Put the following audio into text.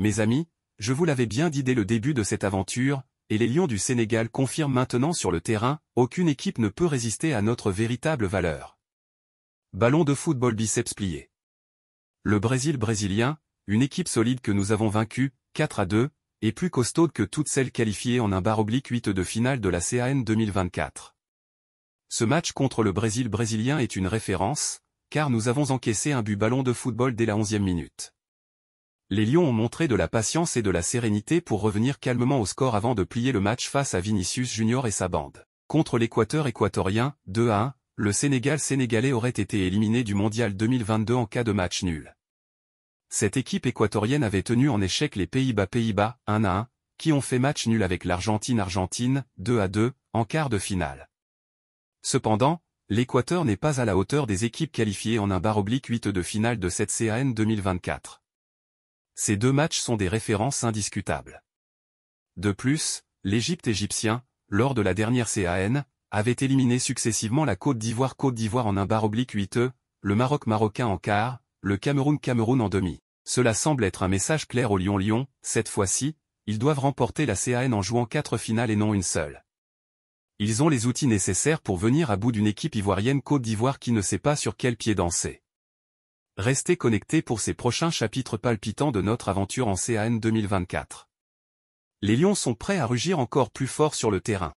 Mes amis, je vous l'avais bien dit dès le début de cette aventure, et les Lions du Sénégal confirment maintenant sur le terrain, aucune équipe ne peut résister à notre véritable valeur. Ballon de football biceps plié. Le Brésil brésilien, une équipe solide que nous avons vaincue, 4 à 2, est plus costaude que toutes celles qualifiées en un bar oblique 8 de finale de la CAN 2024. Ce match contre le Brésil brésilien est une référence, car nous avons encaissé un but ballon de football dès la 11e minute. Les Lions ont montré de la patience et de la sérénité pour revenir calmement au score avant de plier le match face à Vinicius Junior et sa bande. Contre l'Équateur équatorien, 2 à 1, le Sénégal sénégalais aurait été éliminé du Mondial 2022 en cas de match nul. Cette équipe équatorienne avait tenu en échec les Pays-Bas Pays-Bas, 1 à 1, qui ont fait match nul avec l'Argentine-Argentine, 2 à 2, en quart de finale. Cependant, l'Équateur n'est pas à la hauteur des équipes qualifiées en un bar oblique 8 de finale de cette CAN 2024. Ces deux matchs sont des références indiscutables. De plus, l'Égypte égyptien, lors de la dernière CAN, avait éliminé successivement la Côte d'Ivoire Côte d'Ivoire en un bar oblique 8 e le Maroc marocain en quart, le Cameroun Cameroun en demi. Cela semble être un message clair au Lyon-Lyon, cette fois-ci, ils doivent remporter la CAN en jouant quatre finales et non une seule. Ils ont les outils nécessaires pour venir à bout d'une équipe ivoirienne Côte d'Ivoire qui ne sait pas sur quel pied danser. Restez connectés pour ces prochains chapitres palpitants de notre aventure en CAN 2024. Les lions sont prêts à rugir encore plus fort sur le terrain.